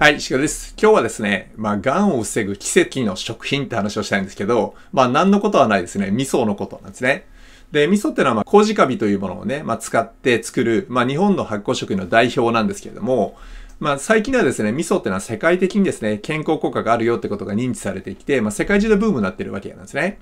はい、石川です。今日はですね、まあ、癌を防ぐ奇跡の食品って話をしたいんですけど、まあ、何のことはないですね。味噌のことなんですね。で、味噌ってのは、まあ、麹カビというものをね、まあ、使って作る、まあ、日本の発酵食品の代表なんですけれども、まあ、最近ではですね、味噌ってのは世界的にですね、健康効果があるよってことが認知されてきて、まあ、世界中でブームになってるわけなんですね。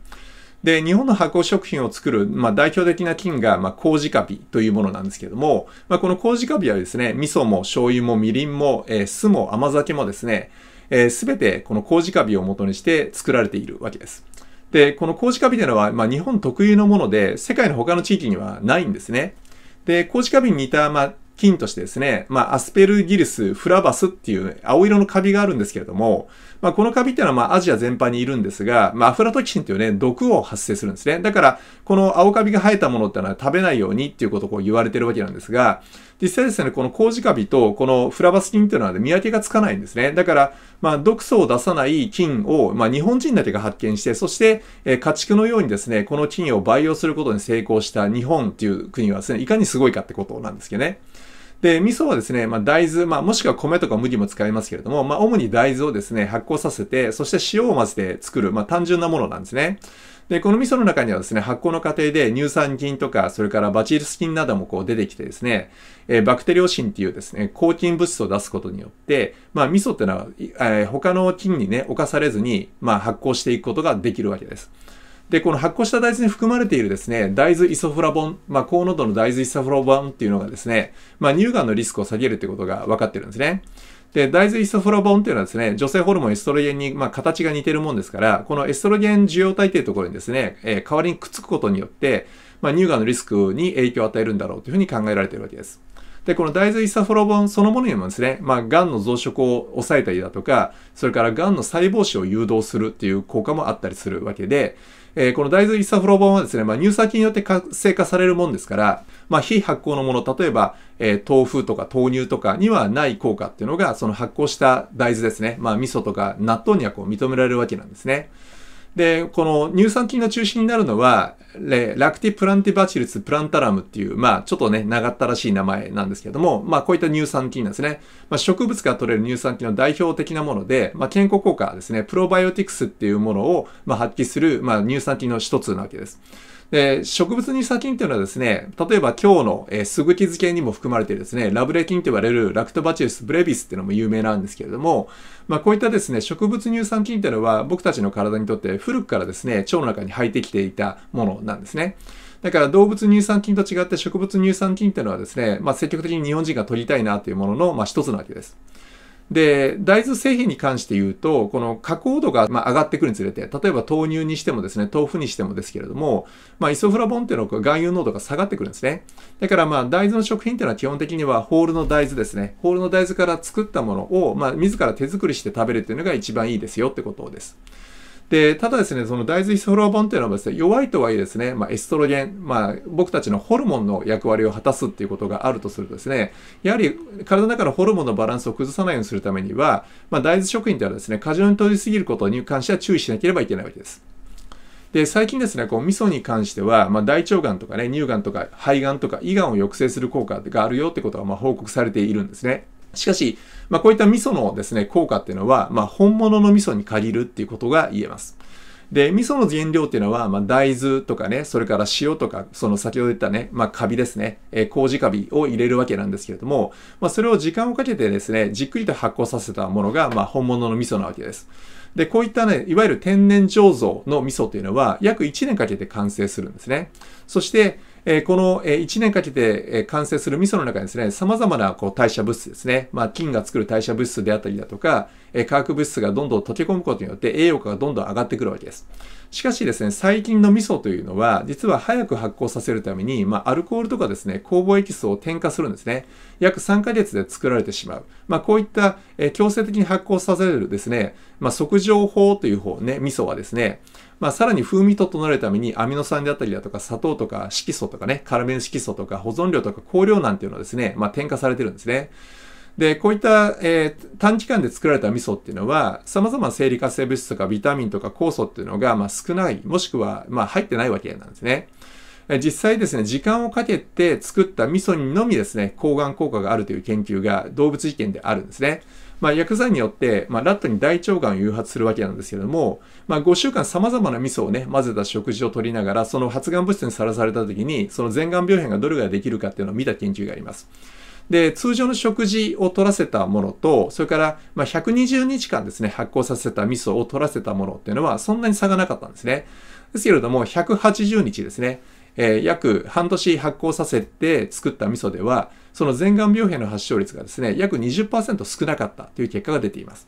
で、日本の発酵食品を作る、まあ、代表的な菌が、まあ、麹カビというものなんですけども、まあ、この麹カビはですね、味噌も醤油もみりんも、えー、酢も甘酒もですね、す、えー、てこの麹カビを元にして作られているわけです。で、この麹カビというのは、まあ、日本特有のもので、世界の他の地域にはないんですね。で、麹カビに似た、まあ、菌としてですね、まあ、アスペルギルスフラバスっていう青色のカビがあるんですけれども、まあ、このカビっていうのはまあアジア全般にいるんですが、まあ、アフラトキシンっていうね、毒を発生するんですね。だから、この青カビが生えたものってのは食べないようにっていうことをこう言われてるわけなんですが、実際ですね、このコウジカビとこのフラバス菌っていうのは、見分けがつかないんですね。だから、まあ、毒素を出さない菌を、まあ、日本人だけが発見して、そして、えー、家畜のようにですね、この菌を培養することに成功した日本っていう国はですね、いかにすごいかってことなんですけどね。で、味噌はですね、まあ、大豆、まあ、もしくは米とか麦も使いますけれども、まあ、主に大豆をですね、発酵させて、そして塩を混ぜて作る、まあ、単純なものなんですね。で、この味噌の中にはですね、発酵の過程で乳酸菌とか、それからバチルス菌などもこう出てきてですね、えー、バクテリオシンっていうですね、抗菌物質を出すことによって、まあ、味噌ってのは、えー、他の菌にね、侵されずに、まあ、発酵していくことができるわけです。で、この発酵した大豆に含まれているですね、大豆イソフラボン、まあ、高濃度の大豆イソフラボンっていうのがですね、まあ、乳がんのリスクを下げるってことが分かってるんですね。で、大豆イソフラボンっていうのはですね、女性ホルモンエストロゲンに、まあ、形が似てるもんですから、このエストロゲン受容体っていうところにですね、えー、代わりにくっつくことによって、まあ、乳がんのリスクに影響を与えるんだろうというふうに考えられてるわけです。で、この大豆イサフロボンそのものにもですね、まあ、癌の増殖を抑えたりだとか、それから癌の細胞子を誘導するっていう効果もあったりするわけで、えー、この大豆イサフロボンはですね、まあ、乳酸菌によって活性化されるもんですから、まあ、非発酵のもの、例えば、えー、豆腐とか豆乳とかにはない効果っていうのが、その発酵した大豆ですね、まあ、味噌とか納豆にはこう認められるわけなんですね。で、この乳酸菌の中心になるのは、ラクティプランティバチルスプランタラムっていう、まあちょっとね、長ったらしい名前なんですけども、まあこういった乳酸菌なんですね。まあ植物から取れる乳酸菌の代表的なもので、まあ健康効果ですね、プロバイオティクスっていうものを、まあ、発揮する、まあ乳酸菌の一つなわけです。で、植物乳酸菌っていうのはですね、例えば今日の、えー、すぐき漬けにも含まれてですね、ラブレ菌と言われるラクトバチウスブレビスっていうのも有名なんですけれども、まあこういったですね、植物乳酸菌っていうのは僕たちの体にとって古くからですね、腸の中に入ってきていたものなんですね。だから動物乳酸菌と違って植物乳酸菌っていうのはですね、まあ積極的に日本人が取りたいなというものの、まあ一つなわけです。で、大豆製品に関して言うと、この加工度がま上がってくるにつれて、例えば豆乳にしてもですね、豆腐にしてもですけれども、まあ、イソフラボンっていうのは含有濃度が下がってくるんですね。だからまあ、大豆の食品っていうのは基本的にはホールの大豆ですね。ホールの大豆から作ったものを、まあ、自ら手作りして食べるっていうのが一番いいですよってことです。で、ただですね、その大豆イソフラボンっていうのはですね、弱いとはいえですね、まあ、エストロゲン、まあ、僕たちのホルモンの役割を果たすっていうことがあるとするとですね、やはり体の中のホルモンのバランスを崩さないようにするためには、まあ、大豆食品ではですね、過剰に取りすぎることに関しては注意しなければいけないわけです。で、最近ですね、こう、味噌に関しては、まあ、大腸がんとかね、乳がんとか、肺がんとか、胃がんを抑制する効果があるよってことが、ま報告されているんですね。しかし、まあ、こういった味噌のですね、効果っていうのは、まあ、本物の味噌に限るっていうことが言えます。で、味噌の原料っていうのは、まあ、大豆とかね、それから塩とか、その先ほど言ったね、まあ、カビですね、えー、麹カビを入れるわけなんですけれども、まあ、それを時間をかけてですね、じっくりと発酵させたものが、まあ、本物の味噌なわけです。で、こういったね、いわゆる天然醸造の味噌というのは、約1年かけて完成するんですね。そして、えこの1年かけて完成する味噌の中にですね、様々なこう代謝物質ですね、まあ、菌が作る代謝物質であったりだとか、化学物質がどんどん溶け込むことによって栄養価がどんどん上がってくるわけです。しかしですね、最近の味噌というのは、実は早く発酵させるために、まあ、アルコールとかですね、酵母エキスを添加するんですね。約3ヶ月で作られてしまう。まあ、こういった、えー、強制的に発酵させるですね、まあ、即情法という方ね、味噌はですね、まあ、さらに風味と整えるためにアミノ酸であったりだとか砂糖とか色素とかね、カラメン色素とか保存量とか香料なんていうのはですね、まあ、添加されてるんですね。で、こういった、えー、短時間で作られた味噌っていうのは、様々な生理活性物質とかビタミンとか酵素っていうのが、まあ、少ない、もしくは、まあ、入ってないわけなんですね。実際ですね、時間をかけて作った味噌にのみですね、抗がん効果があるという研究が動物実験であるんですね。まあ、薬剤によって、まあ、ラットに大腸がんを誘発するわけなんですけれども、まあ、5週間様々な味噌をね、混ぜた食事を取りながら、その発がん物質にさらされた時に、その前がん病変がどれぐらいできるかっていうのを見た研究があります。で、通常の食事を取らせたものと、それから、ま120日間ですね、発酵させた味噌を取らせたものっていうのは、そんなに差がなかったんですね。ですけれども、180日ですね、えー、約半年発酵させて作った味噌では、その全顔病変の発症率がですね、約20%少なかったという結果が出ています。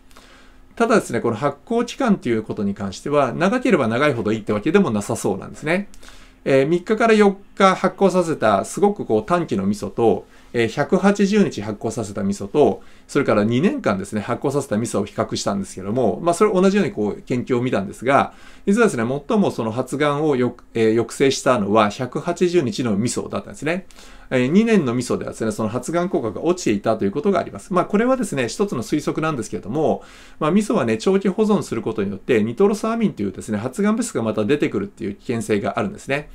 ただですね、この発酵期間ということに関しては、長ければ長いほどいいってわけでもなさそうなんですね。えー、3日から4日発酵させたすごくこう短期の味噌と、え180日発酵させた味噌と、それから2年間ですね、発酵させた味噌を比較したんですけども、まあ、それ同じようにこう、研究を見たんですが、実はですね、最もその発がんを抑,、えー、抑制したのは180日の味噌だったんですね。え2年の味噌ではですね、その発がん効果が落ちていたということがあります。まあ、これはですね、一つの推測なんですけれども、まあ、味噌はね、長期保存することによって、ニトロサーミンというですね、発がん物質がまた出てくるっていう危険性があるんですね。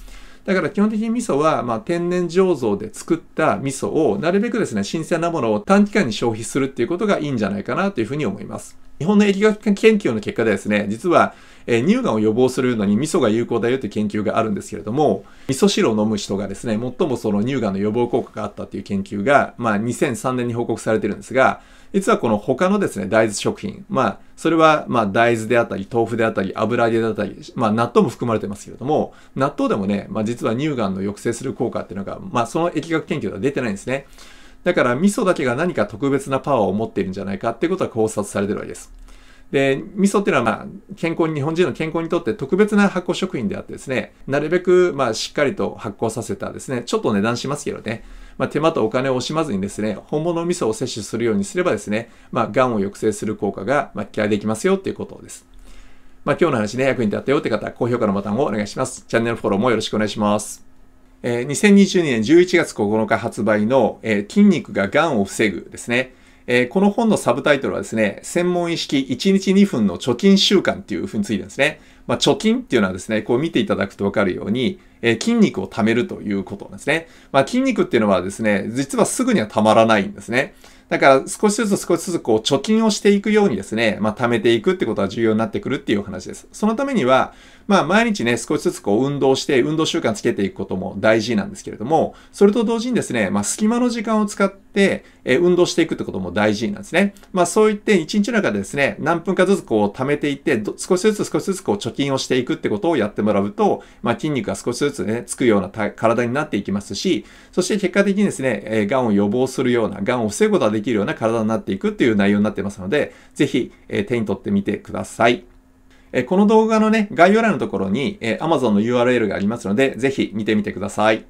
だから基本的に味噌は、まあ、天然醸造で作った味噌を、なるべくですね、新鮮なものを短期間に消費するっていうことがいいんじゃないかなというふうに思います。日本の疫学研究の結果でですね、実は、えー、乳がんを予防するのに味噌が有効だよという研究があるんですけれども、味噌汁を飲む人がですね、最もその乳がんの予防効果があったという研究が、まあ2003年に報告されてるんですが、実はこの他のですね、大豆食品、まあ、それは、まあ、大豆であったり、豆腐であったり、油揚げであったり、まあ、納豆も含まれてますけれども、納豆でもね、まあ、実は乳がんの抑制する効果っていうのが、まあ、その疫学研究では出てないんですね。だから味噌だけが何か特別なパワーを持っているんじゃないかってことは考察されてるわけです。で、味噌っていうのはまあ、健康に、日本人の健康にとって特別な発酵食品であってですね、なるべくまあ、しっかりと発酵させたですね、ちょっと値段しますけどね、まあ、手間とお金を惜しまずにですね、本物の味噌を摂取するようにすればですね、まあ、癌を抑制する効果が、まあ、期待できますよっていうことです。まあ、今日の話ね、役に立ったよって方、高評価のボタンをお願いします。チャンネルフォローもよろしくお願いします。えー、2022年11月9日発売の、えー、筋肉が癌を防ぐですね。えー、この本のサブタイトルはですね、専門意識1日2分の貯金習慣っていうふうについてですね。まあ、貯金っていうのはですね、こう見ていただくとわかるように、え筋肉を貯めるということなんですね。まあ、筋肉っていうのはですね、実はすぐにはたまらないんですね。だから少しずつ少しずつこう貯金をしていくようにですね、まあ、貯めていくってことは重要になってくるっていう話です。そのためには、まあ、毎日ね、少しずつこう運動して、運動習慣つけていくことも大事なんですけれども、それと同時にですね、まあ、隙間の時間を使って、え運動していくってことも大事なんですね。まあ、そういって1日の中でですね、何分かずつこう貯めていって、少しずつ少しずつこう貯筋をしていくってことをやってもらうと、まあ、筋肉が少しずつね、つくような体になっていきますし、そして結果的にですね、えー、癌を予防するような、癌を防ぐことができるような体になっていくっていう内容になってますので、ぜひ、えー、手に取ってみてください。えー、この動画のね、概要欄のところに、え Amazon の URL がありますので、ぜひ見てみてください。